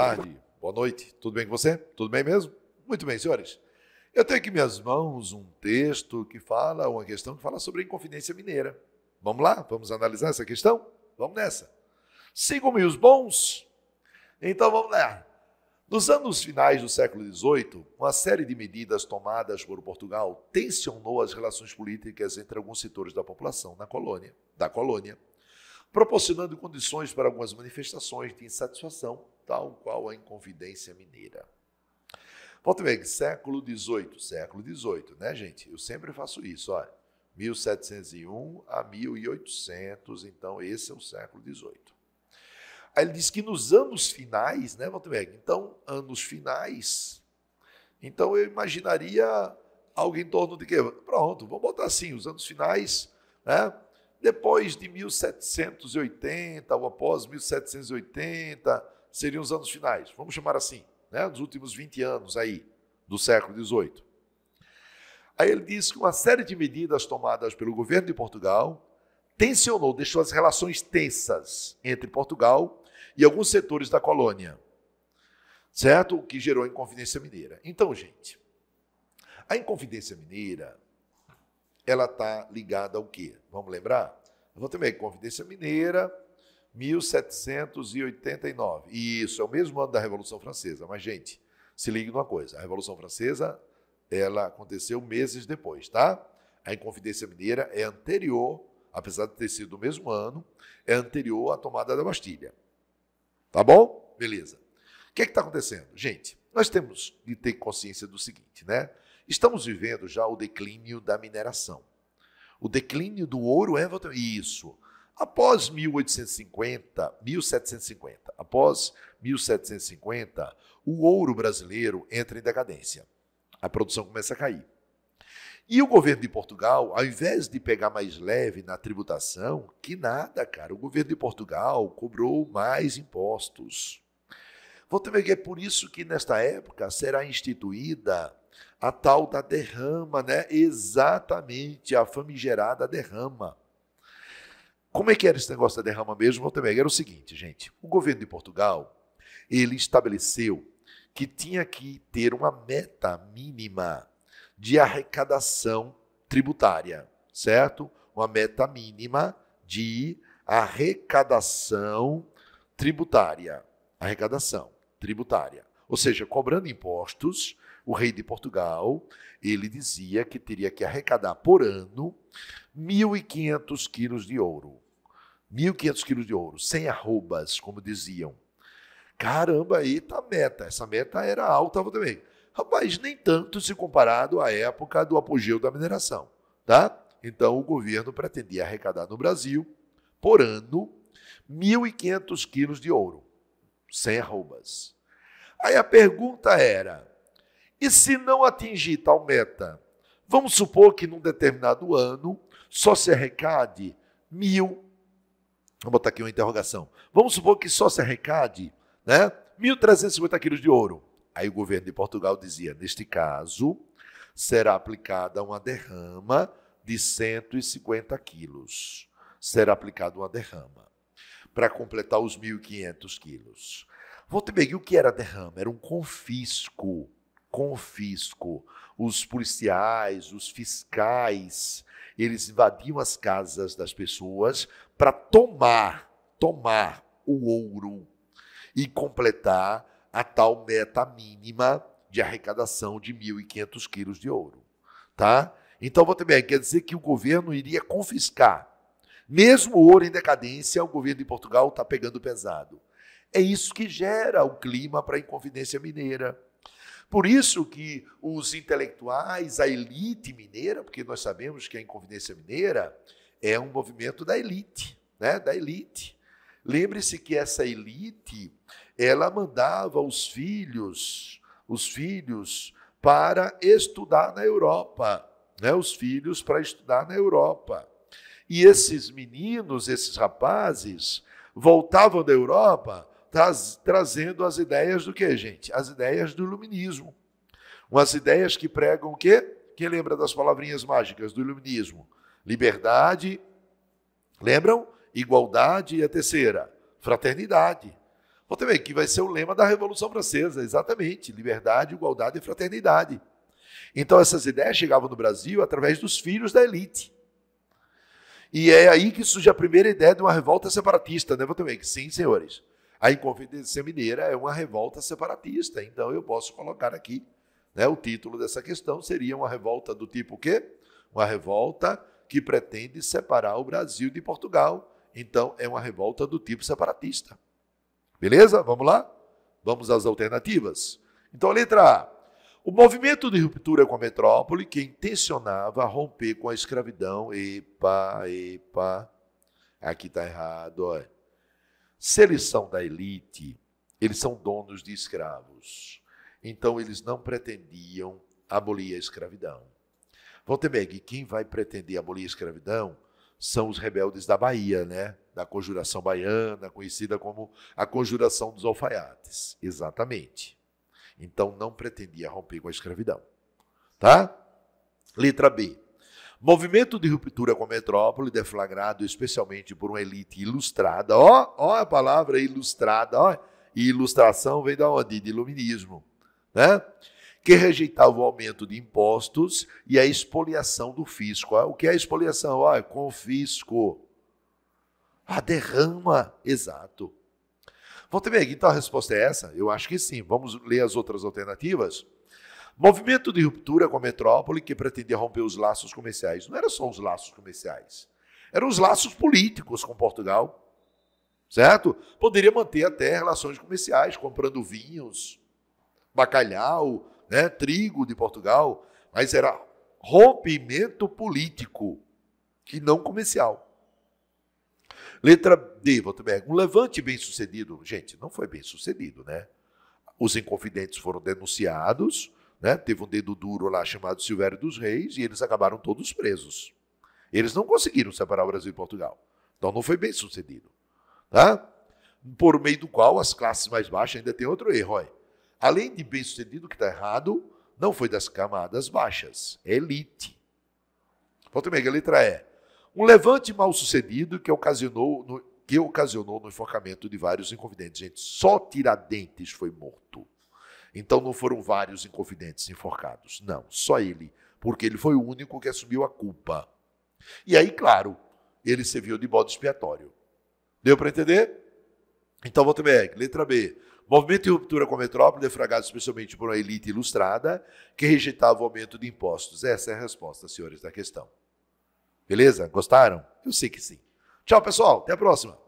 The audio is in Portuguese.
tarde, boa noite. Tudo bem com você? Tudo bem mesmo? Muito bem, senhores. Eu tenho aqui em minhas mãos um texto que fala, uma questão que fala sobre a Inconfidência Mineira. Vamos lá? Vamos analisar essa questão? Vamos nessa. Sigam me os bons? Então vamos lá. Nos anos finais do século XVIII, uma série de medidas tomadas por Portugal tensionou as relações políticas entre alguns setores da população na colônia, da colônia proporcionando condições para algumas manifestações de insatisfação, tal qual a Inconfidência Mineira. Volta bem, século XVIII, século XVIII, né, gente? Eu sempre faço isso, olha, 1701 a 1800, então esse é o século XVIII. Aí ele diz que nos anos finais, né, Valtenberg? Então, anos finais. Então, eu imaginaria algo em torno de quê? Pronto, vamos botar assim, os anos finais, né? Depois de 1780 ou após 1780, seriam os anos finais, vamos chamar assim, né, dos últimos 20 anos aí do século XVIII. Aí ele diz que uma série de medidas tomadas pelo governo de Portugal tensionou, deixou as relações tensas entre Portugal e alguns setores da colônia, certo? O que gerou a Inconfidência Mineira. Então, gente, a Inconfidência Mineira ela está ligada ao quê? Vamos lembrar? Vamos também, Confidência Mineira, 1789. E isso é o mesmo ano da Revolução Francesa. Mas, gente, se liga numa coisa: a Revolução Francesa ela aconteceu meses depois, tá? A Inconfidência Mineira é anterior, apesar de ter sido do mesmo ano, é anterior à tomada da Bastilha. Tá bom? Beleza. O que é está acontecendo? Gente, nós temos de ter consciência do seguinte, né? Estamos vivendo já o declínio da mineração. O declínio do ouro é. Isso. Após 1850, 1750, após 1750, o ouro brasileiro entra em decadência. A produção começa a cair. E o governo de Portugal, ao invés de pegar mais leve na tributação, que nada, cara, o governo de Portugal cobrou mais impostos. Vou ver que é por isso que nesta época será instituída a tal da derrama, né? Exatamente, a famigerada derrama. Como é que era esse negócio da derrama mesmo, também? Era o seguinte, gente, o governo de Portugal, ele estabeleceu que tinha que ter uma meta mínima de arrecadação tributária, certo? Uma meta mínima de arrecadação tributária. Arrecadação tributária. Ou seja, cobrando impostos, o rei de Portugal, ele dizia que teria que arrecadar por ano 1.500 quilos de ouro. 1.500 quilos de ouro, sem arrobas, como diziam. Caramba, aí tá a meta. Essa meta era alta também. Rapaz, nem tanto se comparado à época do apogeu da mineração, tá? Então, o governo pretendia arrecadar no Brasil, por ano, 1.500 quilos de ouro, sem arrobas. Aí a pergunta era: e se não atingir tal meta? Vamos supor que num determinado ano só se arrecade mil. Vou botar aqui uma interrogação. Vamos supor que só se arrecade né, 1.350 quilos de ouro. Aí o governo de Portugal dizia: neste caso, será aplicada uma derrama de 150 quilos. Será aplicada uma derrama para completar os 1.500 quilos. Volta e perguntar o que era derrama? Era um confisco Confisco Os policiais, os fiscais, eles invadiam as casas das pessoas para tomar, tomar o ouro e completar a tal meta mínima de arrecadação de 1.500 quilos de ouro. Tá? Então, também quer dizer que o governo iria confiscar. Mesmo o ouro em decadência, o governo de Portugal está pegando pesado. É isso que gera o clima para a Inconfidência Mineira. Por isso que os intelectuais, a elite mineira, porque nós sabemos que a Inconvidência Mineira é um movimento da elite, né? Da elite. Lembre-se que essa elite, ela mandava os filhos, os filhos para estudar na Europa, né? Os filhos para estudar na Europa. E esses meninos, esses rapazes, voltavam da Europa traz, trazendo as ideias do que, gente? As ideias do iluminismo. Umas ideias que pregam o quê? Quem lembra das palavrinhas mágicas do iluminismo? Liberdade, lembram? Igualdade e a terceira, fraternidade. Vou também que vai ser o lema da Revolução Francesa, exatamente: liberdade, igualdade e fraternidade. Então, essas ideias chegavam no Brasil através dos filhos da elite. E é aí que surge a primeira ideia de uma revolta separatista, né, que Sim, senhores. A Inconfidência Mineira é uma revolta separatista, então eu posso colocar aqui. Né, o título dessa questão seria uma revolta do tipo quê? Uma revolta que pretende separar o Brasil de Portugal. Então, é uma revolta do tipo separatista. Beleza? Vamos lá? Vamos às alternativas. Então, letra A. O movimento de ruptura com a metrópole que intencionava romper com a escravidão. Epa, epa. Aqui está errado, olha. Se eles são da elite, eles são donos de escravos. Então, eles não pretendiam abolir a escravidão. Voltemberg, quem vai pretender abolir a escravidão são os rebeldes da Bahia, né? da Conjuração Baiana, conhecida como a Conjuração dos Alfaiates. Exatamente. Então, não pretendia romper com a escravidão. Tá? Letra B. Movimento de ruptura com a metrópole, deflagrado especialmente por uma elite ilustrada. Ó, ó a palavra ilustrada, ó. E ilustração vem da onde? De iluminismo, né? Que rejeitava o aumento de impostos e a expoliação do fisco. Ah, o que é expoliação? Ó, é confisco. A derrama, exato. Volta bem, então a resposta é essa? Eu acho que sim. Vamos ler as outras alternativas? Movimento de ruptura com a metrópole que pretendia romper os laços comerciais. Não eram só os laços comerciais, eram os laços políticos com Portugal. Certo? Poderia manter até relações comerciais, comprando vinhos, bacalhau, né, trigo de Portugal, mas era rompimento político que não comercial. Letra D, Walterberg. Um levante bem sucedido. Gente, não foi bem sucedido, né? Os inconfidentes foram denunciados, né? Teve um dedo duro lá chamado Silvério dos Reis e eles acabaram todos presos. Eles não conseguiram separar o Brasil e Portugal. Então não foi bem sucedido. Tá? Por meio do qual as classes mais baixas ainda têm outro erro. Olha. Além de bem sucedido, que está errado, não foi das camadas baixas, é elite. Volta meia, a letra é. Um levante mal sucedido que ocasionou, no, que ocasionou no enforcamento de vários inconvenientes. Gente, só Tiradentes foi morto. Então não foram vários inconfidentes enforcados. Não, só ele, porque ele foi o único que assumiu a culpa. E aí, claro, ele serviu de modo expiatório. Deu para entender? Então, volta bem. Letra B. Movimento de ruptura com a metrópole, defragado especialmente por uma elite ilustrada, que rejeitava o aumento de impostos. Essa é a resposta, senhores, da questão. Beleza? Gostaram? Eu sei que sim. Tchau, pessoal. Até a próxima.